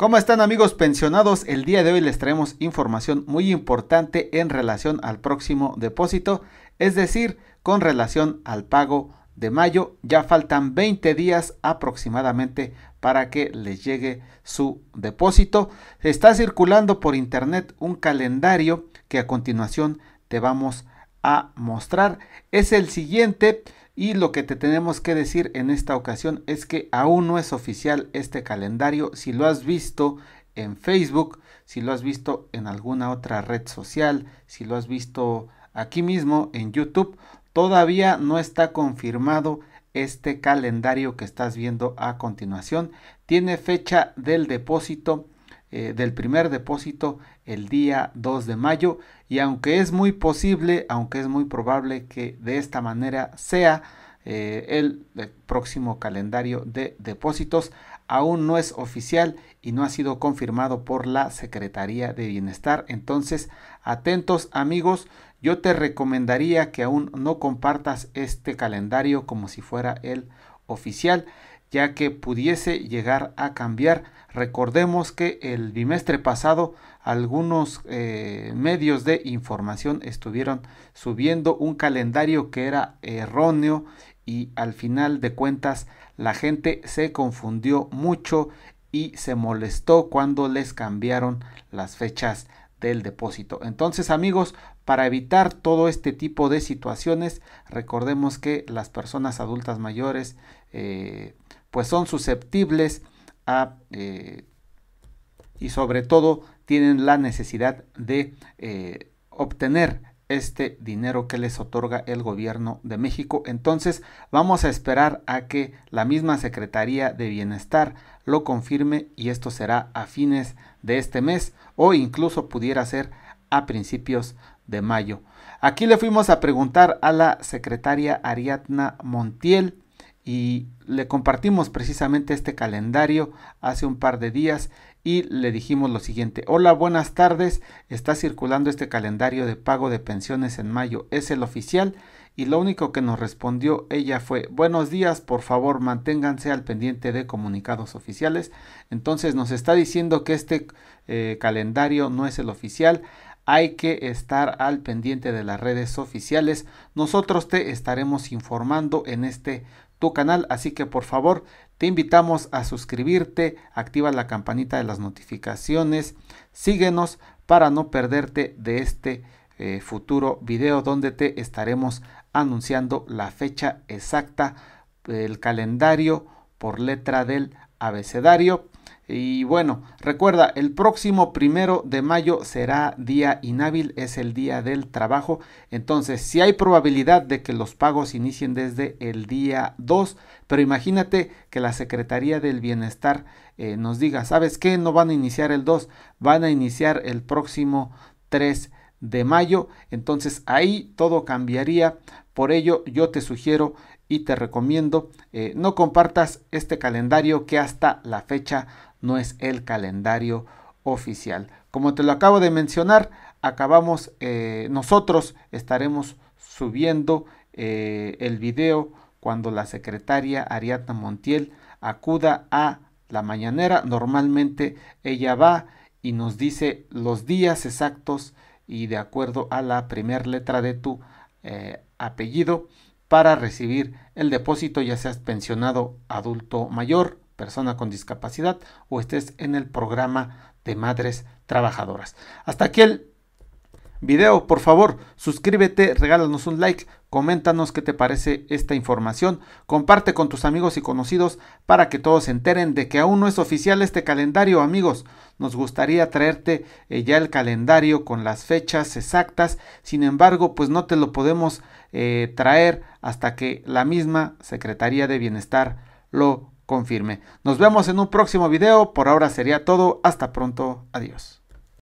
¿Cómo están amigos pensionados? El día de hoy les traemos información muy importante en relación al próximo depósito, es decir, con relación al pago de mayo. Ya faltan 20 días aproximadamente para que les llegue su depósito. Se está circulando por internet un calendario que a continuación te vamos a mostrar. Es el siguiente. Y lo que te tenemos que decir en esta ocasión es que aún no es oficial este calendario. Si lo has visto en Facebook, si lo has visto en alguna otra red social, si lo has visto aquí mismo en YouTube, todavía no está confirmado este calendario que estás viendo a continuación. Tiene fecha del depósito eh, del primer depósito el día 2 de mayo y aunque es muy posible, aunque es muy probable que de esta manera sea eh, el próximo calendario de depósitos, aún no es oficial y no ha sido confirmado por la Secretaría de Bienestar. Entonces, atentos amigos, yo te recomendaría que aún no compartas este calendario como si fuera el oficial ya que pudiese llegar a cambiar. Recordemos que el bimestre pasado algunos eh, medios de información estuvieron subiendo un calendario que era erróneo y al final de cuentas la gente se confundió mucho y se molestó cuando les cambiaron las fechas del depósito. Entonces amigos, para evitar todo este tipo de situaciones, recordemos que las personas adultas mayores, eh, pues son susceptibles a eh, y sobre todo tienen la necesidad de eh, obtener este dinero que les otorga el gobierno de México. Entonces vamos a esperar a que la misma Secretaría de Bienestar lo confirme y esto será a fines de este mes o incluso pudiera ser a principios de mayo. Aquí le fuimos a preguntar a la secretaria Ariadna Montiel y le compartimos precisamente este calendario hace un par de días y le dijimos lo siguiente, hola, buenas tardes, está circulando este calendario de pago de pensiones en mayo, es el oficial y lo único que nos respondió ella fue, buenos días, por favor manténganse al pendiente de comunicados oficiales, entonces nos está diciendo que este eh, calendario no es el oficial, hay que estar al pendiente de las redes oficiales. Nosotros te estaremos informando en este tu canal, así que por favor te invitamos a suscribirte, activa la campanita de las notificaciones, síguenos para no perderte de este eh, futuro video donde te estaremos anunciando la fecha exacta, del calendario por letra del abecedario y bueno, recuerda, el próximo primero de mayo será día inhábil, es el día del trabajo. Entonces, si hay probabilidad de que los pagos inicien desde el día 2, pero imagínate que la Secretaría del Bienestar eh, nos diga, ¿sabes qué? No van a iniciar el 2, van a iniciar el próximo 3 de mayo. Entonces, ahí todo cambiaría. Por ello, yo te sugiero y te recomiendo, eh, no compartas este calendario que hasta la fecha no es el calendario oficial. Como te lo acabo de mencionar, acabamos, eh, nosotros estaremos subiendo eh, el video cuando la secretaria Ariadna Montiel acuda a la mañanera. Normalmente ella va y nos dice los días exactos y de acuerdo a la primera letra de tu eh, apellido para recibir el depósito, ya seas pensionado, adulto mayor, persona con discapacidad o estés en el programa de madres trabajadoras. Hasta aquí el video, por favor, suscríbete, regálanos un like, coméntanos qué te parece esta información, comparte con tus amigos y conocidos para que todos se enteren de que aún no es oficial este calendario, amigos. Nos gustaría traerte eh, ya el calendario con las fechas exactas, sin embargo, pues no te lo podemos eh, traer hasta que la misma Secretaría de Bienestar lo confirme. Nos vemos en un próximo video. Por ahora sería todo. Hasta pronto. Adiós.